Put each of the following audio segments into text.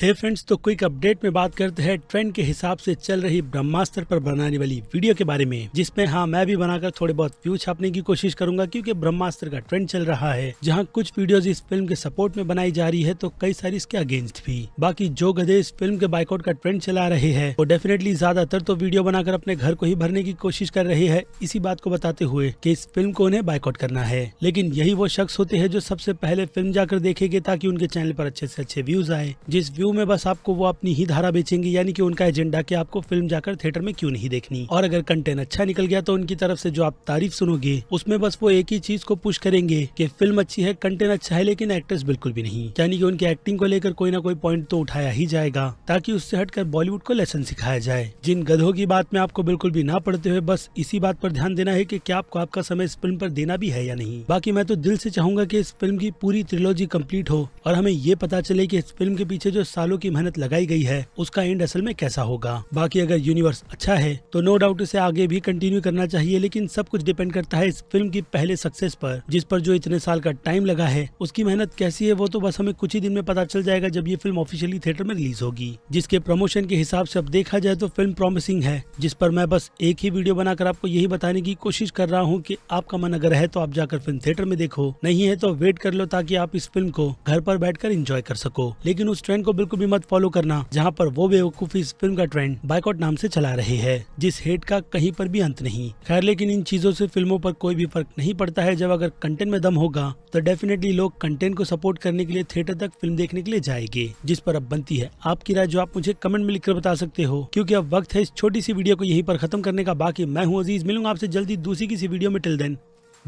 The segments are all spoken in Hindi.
हे फ्रेंड्स तो क्विक अपडेट में बात करते हैं ट्रेंड के हिसाब से चल रही ब्रह्मास्त्र पर बनाने वाली वीडियो के बारे में जिसमें हाँ मैं भी बनाकर थोड़े बहुत व्यू छापने की कोशिश करूंगा क्योंकि ब्रह्मास्त्र का ट्रेंड चल रहा है जहाँ कुछ वीडियोस इस फिल्म के सपोर्ट में बनाई जा रही है तो कई सारी इसके अगेंस्ट भी बाकी जो गधे इस फिल्म के बाइकआउट का ट्रेंड चला रहे हैं वो डेफिनेटली ज्यादातर तो वीडियो बनाकर अपने घर को ही भरने की कोशिश कर रहे है इसी बात को बताते हुए की इस फिल्म को उन्हें बाइकआउट करना है लेकिन यही वो शख्स होते हैं जो सबसे पहले फिल्म जाकर देखेंगे ताकि उनके चैनल पर अच्छे से अच्छे व्यूज आए जिस व्यू रिव्यू में बस आपको वो अपनी ही धारा बेचेंगे यानी कि उनका एजेंडा कि आपको फिल्म जाकर थिएटर में क्यों नहीं देखनी और अगर कंटेंट अच्छा निकल गया तो उनकी तरफ से जो आप तारीफ सुनोगे उसमें बस वो एक ही चीज को पुश करेंगे कि फिल्म अच्छी है कंटेंट अच्छा है लेकिन एक्ट्रेस बिल्कुल भी नहीं यानी कि उनकी एक्टिंग को लेकर कोई ना कोई पॉइंट तो उठाया ही जाएगा ताकि उससे हटकर बॉलीवुड को लेसन सिखाया जाए जिन गधों की बात में आपको बिल्कुल भी ना पढ़ते हुए बस इसी बात पर ध्यान देना है कि क्या आपको आपका समय इस फिल्म पर देना भी है या नहीं बाकी मैं तो दिल से चाहूंगा कि इस फिल्म की पूरी त्रिलोजी कंप्लीट हो और हमें ये पता चले कि इस फिल्म के पीछे जो सालों की मेहनत लगाई गई है उसका एंड असल में कैसा होगा बाकी अगर यूनिवर्स अच्छा है तो नो डाउट इसे आगे भी कंटिन्यू करना चाहिए लेकिन सब कुछ डिपेंड करता है इस फिल्म की पहले सक्सेस पर जिस पर जो इतने साल का टाइम लगा है उसकी मेहनत कैसी है वो तो बस हमें कुछ ही दिन में पता चल जाएगा जब ये फिल्म ऑफिशियली थिएटर में रिलीज होगी जिसके प्रमोशन के हिसाब से अब देखा जाए तो फिल्म प्रॉमिसिंग है जिस पर मैं बस एक ही वीडियो बनाकर आपको यही बताने की कोशिश कर रहा हूँ की आपका मन अगर है तो आप जाकर फिल्म थिएटर में देखो नहीं है तो वेट कर लो ताकि आप इस फिल्म को घर पर बैठकर एंजॉय कर सको लेकिन उस ट्रेंड को चैनल को भी मत फॉलो करना जहाँ पर वो बेवकूफ़ी इस फिल्म का ट्रेंड बाइकआउट नाम से चला रहे हैं जिस हेट का कहीं पर भी अंत नहीं खैर लेकिन इन चीजों से फिल्मों पर कोई भी फर्क नहीं पड़ता है जब अगर कंटेंट में दम होगा तो डेफिनेटली लोग कंटेंट को सपोर्ट करने के लिए थिएटर तक फिल्म देखने के लिए जाएंगे जिस पर अब बनती है आपकी राय जो आप मुझे कमेंट में लिखकर बता सकते हो क्योंकि अब वक्त है इस छोटी सी वीडियो को यहीं पर खत्म करने का बाकी मैं हूँ अजीज मिलूंगा आपसे जल्दी दूसरी किसी वीडियो में टिल देन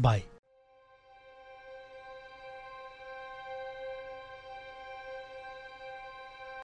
बाय